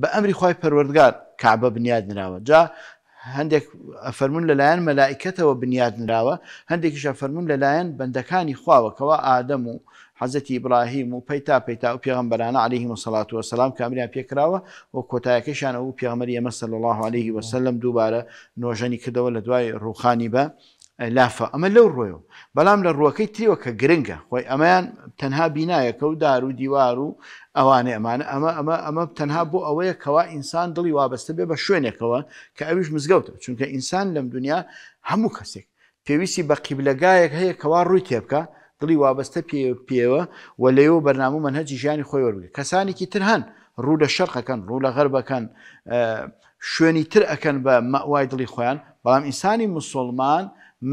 بە ئەمری خی پەروەردگار کابە بنیاد نراوە جا هەندێک ئەفەرمون لەلایەن مەلایکەتەوە بنیاد نراوە هەندێکیش ئەفەرمون لەلایەن بەندەکانی خواوەکەوە ئادەم و حەزەتی ئیبراهیم و پەیتا پەیتا و پێغمبەرانە علیهی مسلات و سلام کامیان پێکراوە و کۆتایەکەشان ئەو پێغمەری ئەمە سل الله عليه وسلم دووبارە نۆژەنی کردەوە لە دوای ڕوخانی بە لافە ئەمە لەو ڕۆیەوە بەڵام لە ڕوەکەی تریوە کە گرنگە خۆی ئەمەیان تەنها بینایەکە و دار و دیوار و ئەوانێ ئەمانە ئەمە ئەمە ئەمە تەنها بۆ ئەوەیە کەوا ئینسان دڵی وابەستە بێ بە شوێنێکەوە کە ئەویش مزگەوتە چونکە ئینسان لەم دنیا هەموو کەسێک پێویستی بە قیبلەگایەک هەیە کەوا ڕووی تێبکە دڵی وابەستە پێوە و لەوە بەرنامە من هەجی ژیانی خۆی وەرگێ کەسانێکی تر هەن ڕوو لە شەرقەکەن ڕوو لە غەربەکەن شوێنی تر ئەەکەن بە ماوای دڵی خۆیان بەڵام ئینسانی مسلمان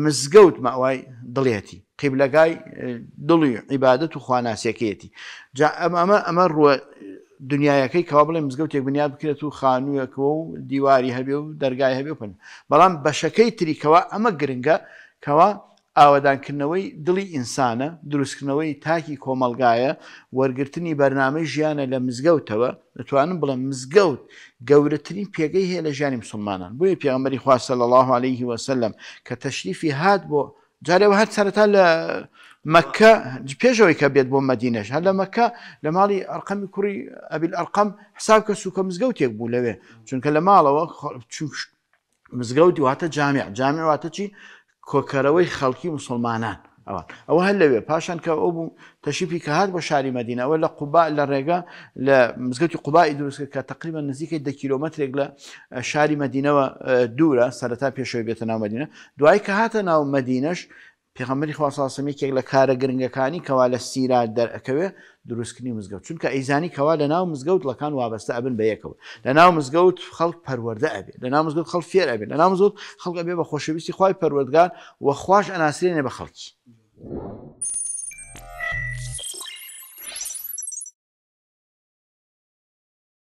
مزگەوت ماوای دڵێتی قیبلەکای دڵی عیبادەت و خواناسیەکەیەتی جا ئەمە ئەمە ڕوە دنیاەکەی کەوا بڵێ مزگەوتێک بنیاد بکرێت و خانوویەکەوە و دیواری هەبێ و دەرگای هەبێ پن بەڵام بەشەکەی تریکەوە ئەمە گرنگە کەوا ئاوادانکردنەوەی دڵی ئینسانە دروستکردنەوەی تاکی کۆمەلگایە وەرگرتنی بەرنامەی ژیانە لە مزگەوتەوە دەتوانم بڵم مزگەوت گەورەترین پێگەی هەیە لە ژیانی مسلمانان بۆیە پێغمەری خواستە لە الله عليه وسلم کە تەشریفی هات بۆ جارێەوە هەر سەرەتا لە مەکە پێشەوەی کە بێت بۆ مەدینەش هەر لە مەکە لە ماڵی ئەرقەمی کوڕی ئەبیل ئەرقەم حساب کە سوکە مزگەوتێک بوو لەوێ چونکە لە ماڵەوە مزگەوتی واتە جامع جامع واتە چی کۆکەرەوەی خەڵکی مسلمانان ئەوە ئەوە هەر لەوێ پاشان کە ئەو بوو تەشیپی کە هاات بە شاری مەدینەوە لە قوبا لە ڕێگە لە مزگەوتی قوبای دروستکە کە تقریبا نزیکەی دە کیلومترێک لە شاری مەدینەوە دوورە سەرەتا پێشەوە بێتە ناو مەدینە دوای کە هاتە ناو مەدینەش پێغەمەری خواساسمێکێک لە کارە گرنگەکانی کەوا لە سیرا دەرەکەوێ دروستکردنی مزگەوت چونکە ئەیزانی کەوا لە ناو مزگەوت لەکان وابەستە ئەبن بە یەکەوە لە ناو مزگەوت خەڵک پەروەەردە ئەبێ لە ناو مزگەوت خەڵ فێر ئەبێ لە ناو مزگەوت خەڵک ئەبێ بە خۆشەویستی خی پەروەردگار وە خوۆش ئەناسرێنێ بە خەڵکی.